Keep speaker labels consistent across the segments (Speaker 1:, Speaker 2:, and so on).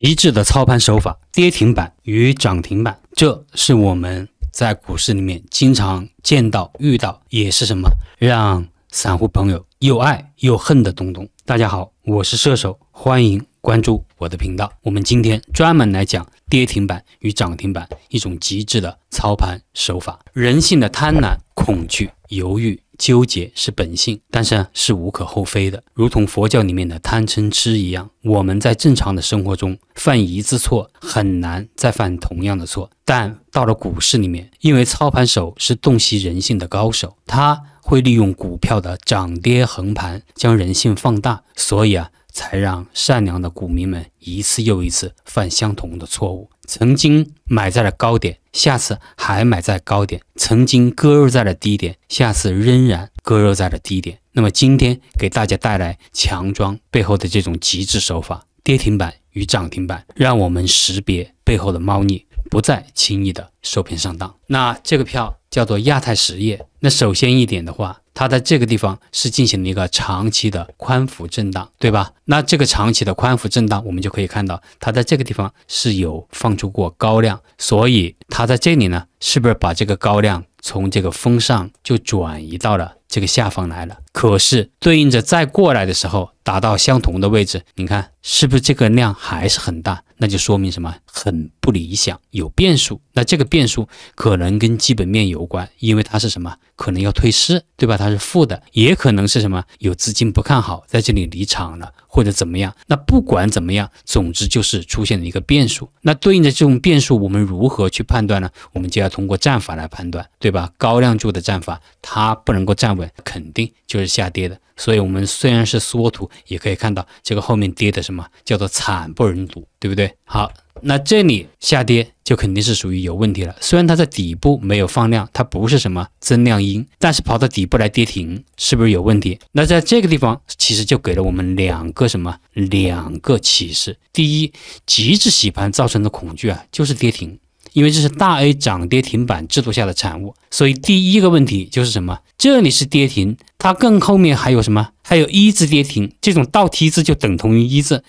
Speaker 1: 一致的操盘手法，跌停板与涨停板，这是我们在股市里面经常见到、遇到，也是什么让散户朋友又爱又恨的东东。大家好，我是射手，欢迎关注我的频道。我们今天专门来讲跌停板与涨停板一种极致的操盘手法，人性的贪婪、恐惧、犹豫。纠结是本性，但是是无可厚非的，如同佛教里面的贪嗔痴一样。我们在正常的生活中犯一次错，很难再犯同样的错，但到了股市里面，因为操盘手是洞悉人性的高手，他会利用股票的涨跌横盘将人性放大，所以啊。才让善良的股民们一次又一次犯相同的错误，曾经买在了高点，下次还买在高点；曾经割肉在了低点，下次仍然割肉在了低点。那么今天给大家带来强装背后的这种极致手法，跌停板与涨停板，让我们识别背后的猫腻，不再轻易的受骗上当。那这个票叫做亚太实业。那首先一点的话。它在这个地方是进行了一个长期的宽幅震荡，对吧？那这个长期的宽幅震荡，我们就可以看到，它在这个地方是有放出过高量，所以它在这里呢，是不是把这个高量从这个峰上就转移到了这个下方来了？可是对应着再过来的时候，达到相同的位置，你看是不是这个量还是很大？那就说明什么？很不理想，有变数。那这个变数可能跟基本面有关，因为它是什么？可能要退市，对吧？它是负的，也可能是什么？有资金不看好，在这里离场了，或者怎么样？那不管怎么样，总之就是出现了一个变数。那对应的这种变数，我们如何去判断呢？我们就要通过战法来判断，对吧？高量柱的战法，它不能够站稳，肯定就。是下跌的，所以我们虽然是缩图，也可以看到这个后面跌的什么叫做惨不忍睹，对不对？好，那这里下跌就肯定是属于有问题了。虽然它在底部没有放量，它不是什么增量阴，但是跑到底部来跌停，是不是有问题？那在这个地方其实就给了我们两个什么两个启示：第一，极致洗盘造成的恐惧啊，就是跌停，因为这是大 A 涨跌停板制度下的产物，所以第一个问题就是什么？这里是跌停。它更后面还有什么？还有一字跌停，这种倒梯字就等同于一字，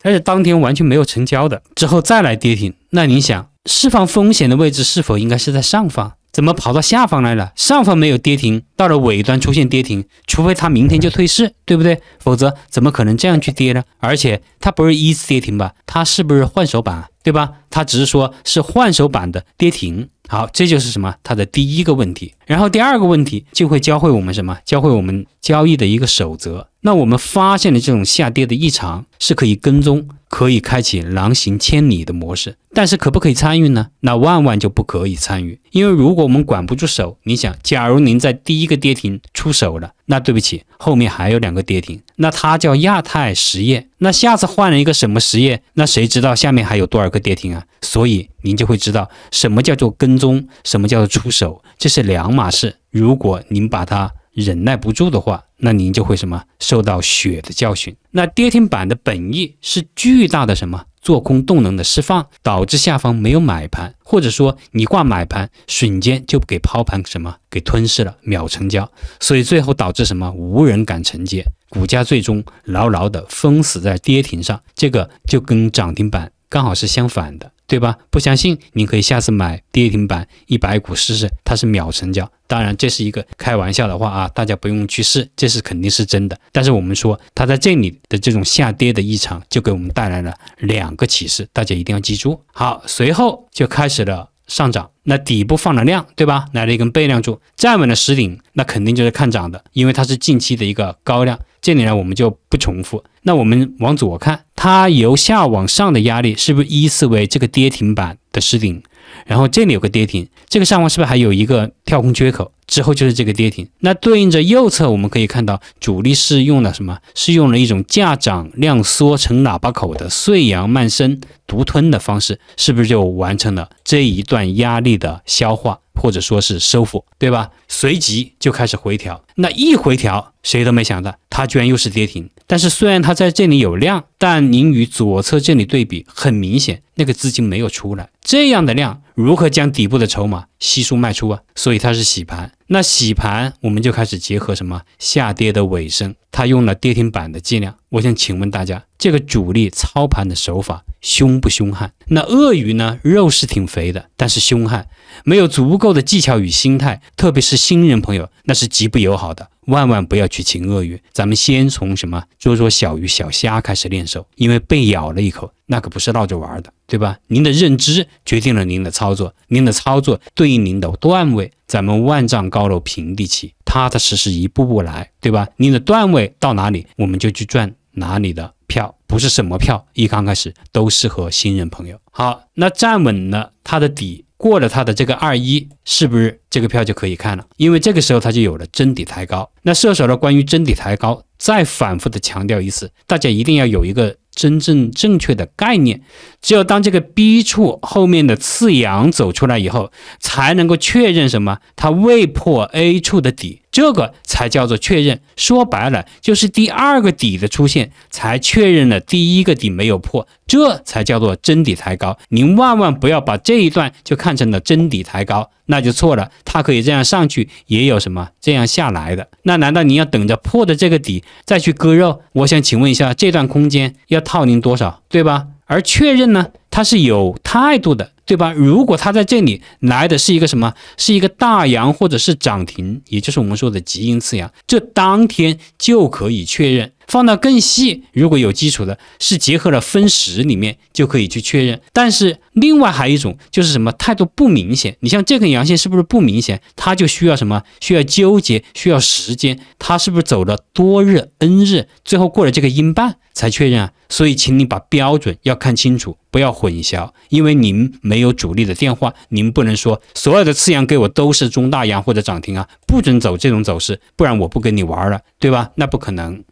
Speaker 1: 它是当天完全没有成交的，之后再来跌停，那你想释放风险的位置是否应该是在上方？怎么跑到下方来了？上方没有跌停，到了尾端出现跌停，除非它明天就退市，对不对？否则怎么可能这样去跌呢？而且它不是一次跌停吧？它是不是换手板，对吧？它只是说是换手板的跌停。好，这就是什么？它的第一个问题。然后第二个问题就会教会我们什么？教会我们交易的一个守则。那我们发现了这种下跌的异常，是可以跟踪。可以开启狼行千里的模式，但是可不可以参与呢？那万万就不可以参与，因为如果我们管不住手，你想，假如您在第一个跌停出手了，那对不起，后面还有两个跌停，那它叫亚太实业，那下次换了一个什么实业，那谁知道下面还有多少个跌停啊？所以您就会知道什么叫做跟踪，什么叫做出手，这是两码事。如果您把它。忍耐不住的话，那您就会什么受到血的教训。那跌停板的本意是巨大的什么做空动能的释放，导致下方没有买盘，或者说你挂买盘瞬间就给抛盘什么给吞噬了，秒成交，所以最后导致什么无人敢承接，股价最终牢牢的封死在跌停上。这个就跟涨停板刚好是相反的。对吧？不相信，您可以下次买跌停板一百股试试，它是秒成交。当然，这是一个开玩笑的话啊，大家不用去试，这是肯定是真的。但是我们说，它在这里的这种下跌的异常，就给我们带来了两个启示，大家一定要记住。好，随后就开始了。上涨，那底部放了量，对吧？来了一根背量柱，站稳了实顶，那肯定就是看涨的，因为它是近期的一个高量。这里呢，我们就不重复。那我们往左看，它由下往上的压力是不是依次为这个跌停板的实顶？然后这里有个跌停，这个上方是不是还有一个跳空缺口？之后就是这个跌停。那对应着右侧，我们可以看到主力是用了什么？是用了一种价涨量缩成喇叭口的碎阳慢升独吞的方式，是不是就完成了这一段压力的消化？或者说是收复，对吧？随即就开始回调，那一回调，谁都没想到，它居然又是跌停。但是虽然它在这里有量，但您与左侧这里对比，很明显，那个资金没有出来，这样的量。如何将底部的筹码悉数卖出啊？所以它是洗盘。那洗盘，我们就开始结合什么下跌的尾声，它用了跌停板的伎俩。我想请问大家，这个主力操盘的手法凶不凶悍？那鳄鱼呢？肉是挺肥的，但是凶悍，没有足够的技巧与心态，特别是新人朋友，那是极不友好的。万万不要去擒鳄鱼，咱们先从什么捉捉小鱼小虾开始练手，因为被咬了一口，那可不是闹着玩的，对吧？您的认知决定了您的操作，您的操作对应您的段位。咱们万丈高楼平地起，踏踏实实一步步来，对吧？您的段位到哪里，我们就去赚哪里的票，不是什么票，一刚开始都适合新人朋友。好，那站稳了它的底。过了它的这个二一，是不是这个票就可以看了？因为这个时候它就有了真底抬高。那射手呢？关于真底抬高，再反复的强调一次，大家一定要有一个真正正确的概念。只有当这个 B 处后面的次阳走出来以后，才能够确认什么？它未破 A 处的底。这个才叫做确认，说白了就是第二个底的出现，才确认了第一个底没有破，这才叫做真底抬高。您万万不要把这一段就看成了真底抬高，那就错了。它可以这样上去，也有什么这样下来的。那难道您要等着破的这个底再去割肉？我想请问一下，这段空间要套您多少，对吧？而确认呢，它是有态度的。对吧？如果它在这里来的是一个什么？是一个大阳或者是涨停，也就是我们说的极阴次阳，这当天就可以确认。放到更细，如果有基础的，是结合了分时里面就可以去确认。但是另外还有一种就是什么态度不明显？你像这根阳线是不是不明显？它就需要什么？需要纠结，需要时间。它是不是走了多日 n 日，最后过了这个阴半才确认啊？所以，请你把标准要看清楚，不要混淆，因为您没。没有主力的电话，您不能说所有的次阳给我都是中大阳或者涨停啊，不准走这种走势，不然我不跟你玩了，对吧？那不可能。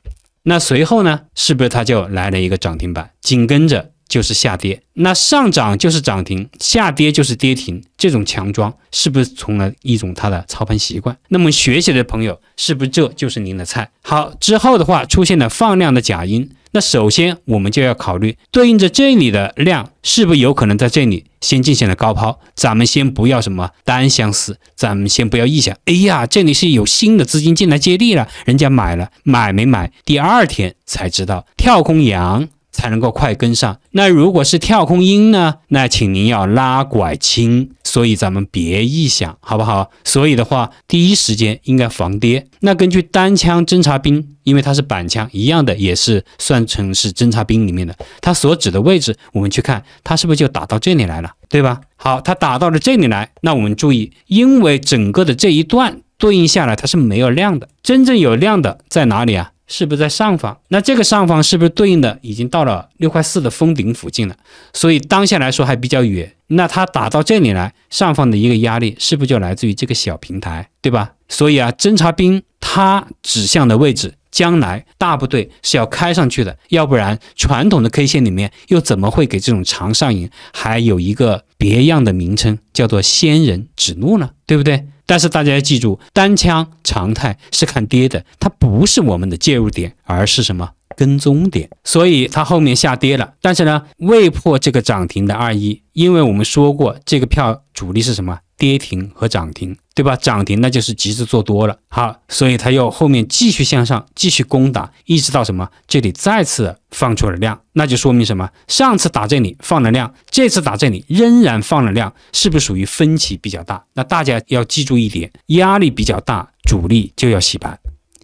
Speaker 1: 那随后呢，是不是它就来了一个涨停板，紧跟着就是下跌？那上涨就是涨停，下跌就是跌停，这种强装是不是成了一种他的操盘习惯？那么学习的朋友，是不是这就是您的菜？好，之后的话出现了放量的假阴。那首先，我们就要考虑对应着这里的量，是不是有可能在这里先进行了高抛？咱们先不要什么单相思，咱们先不要臆想。哎呀，这里是有新的资金进来接力了，人家买了，买没买？第二天才知道跳空阳。才能够快跟上。那如果是跳空音呢？那请您要拉拐轻，所以咱们别臆想，好不好？所以的话，第一时间应该防跌。那根据单枪侦察兵，因为它是板枪一样的，也是算成是侦察兵里面的。它所指的位置，我们去看，它是不是就打到这里来了，对吧？好，它打到了这里来，那我们注意，因为整个的这一段对应下来，它是没有量的，真正有量的在哪里啊？是不是在上方？那这个上方是不是对应的已经到了六块四的封顶附近了？所以当下来说还比较远。那它打到这里来，上方的一个压力是不是就来自于这个小平台，对吧？所以啊，侦察兵他指向的位置，将来大部队是要开上去的，要不然传统的 K 线里面又怎么会给这种长上影还有一个别样的名称叫做“仙人指路”呢？对不对？但是大家要记住，单枪常态是看跌的，它不是我们的介入点，而是什么跟踪点。所以它后面下跌了，但是呢未破这个涨停的二一，因为我们说过这个票主力是什么跌停和涨停。对吧？涨停那就是极致做多了，好，所以它又后面继续向上，继续攻打，一直到什么？这里再次放出了量，那就说明什么？上次打这里放了量，这次打这里仍然放了量，是不是属于分歧比较大？那大家要记住一点，压力比较大，主力就要洗盘，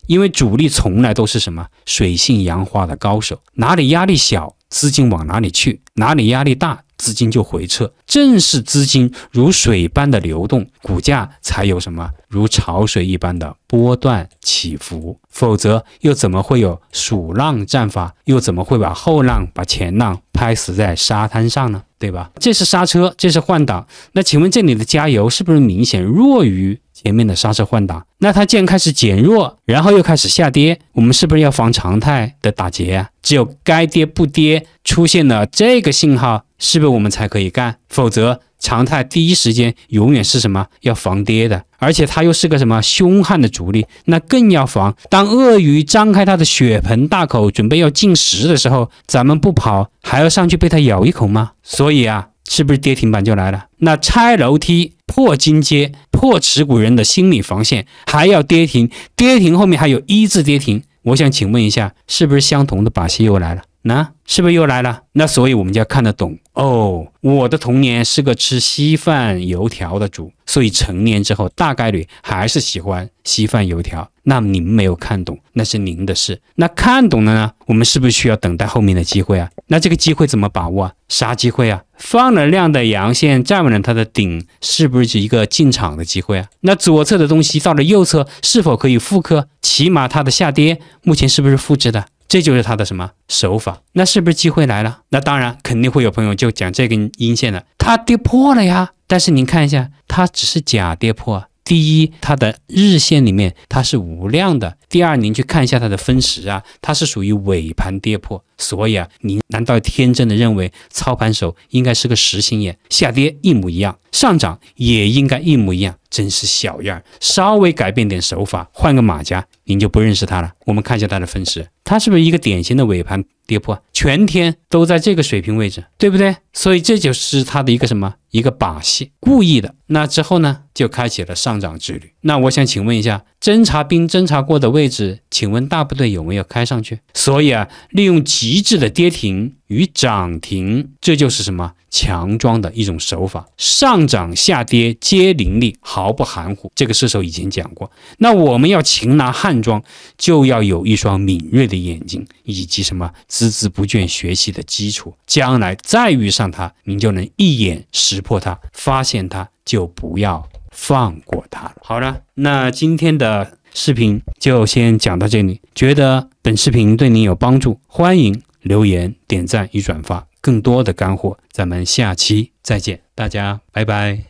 Speaker 1: 因为主力从来都是什么水性杨花的高手，哪里压力小，资金往哪里去，哪里压力大。资金就回撤，正是资金如水般的流动，股价才有什么如潮水一般的波段起伏，否则又怎么会有“数浪战法”？又怎么会把后浪把前浪拍死在沙滩上呢？对吧？这是刹车，这是换挡。那请问这里的加油是不是明显弱于？前面的刹车换挡，那它既然开始减弱，然后又开始下跌，我们是不是要防常态的打劫呀？只有该跌不跌，出现了这个信号，是不是我们才可以干？否则常态第一时间永远是什么？要防跌的，而且它又是个什么凶悍的主力，那更要防。当鳄鱼张开它的血盆大口准备要进食的时候，咱们不跑，还要上去被它咬一口吗？所以啊，是不是跌停板就来了？那拆楼梯。破金阶，破持股人的心理防线，还要跌停，跌停后面还有一字跌停。我想请问一下，是不是相同的把戏又来了？那是不是又来了？那所以我们就要看得懂哦。我的童年是个吃稀饭油条的主，所以成年之后大概率还是喜欢稀饭油条。那您没有看懂，那是您的事。那看懂了呢，我们是不是需要等待后面的机会啊？那这个机会怎么把握啊？啥机会啊？放了量的阳线站稳了它的顶，是不是一个进场的机会啊？那左侧的东西到了右侧是否可以复刻？起码它的下跌目前是不是复制的？这就是它的什么手法？那是不是机会来了？那当然肯定会有朋友就讲这根阴线了，它跌破了呀。但是您看一下，它只是假跌破。第一，它的日线里面它是无量的。第二，您去看一下它的分时啊，它是属于尾盘跌破。所以啊，您难道天真的认为操盘手应该是个实心眼？下跌一模一样，上涨也应该一模一样？真是小样儿！稍微改变点手法，换个马甲，您就不认识它了。我们看一下它的分时，它是不是一个典型的尾盘跌破？全天都在这个水平位置，对不对？所以这就是它的一个什么？一个把戏，故意的。那之后呢，就开启了上涨之旅。那我想请问一下，侦察兵侦察过的位置，请问大部队有没有开上去？所以啊，利用极致的跌停与涨停，这就是什么强装的一种手法。上涨下跌皆凌厉，毫不含糊。这个射手以前讲过。那我们要擒拿汉装，就要有一双敏锐的眼睛，以及什么孜孜不倦学习的基础。将来再遇上他，您就能一眼识。破它，发现它就不要放过它了。好了，那今天的视频就先讲到这里。觉得本视频对你有帮助，欢迎留言、点赞与转发。更多的干货，咱们下期再见，大家拜拜。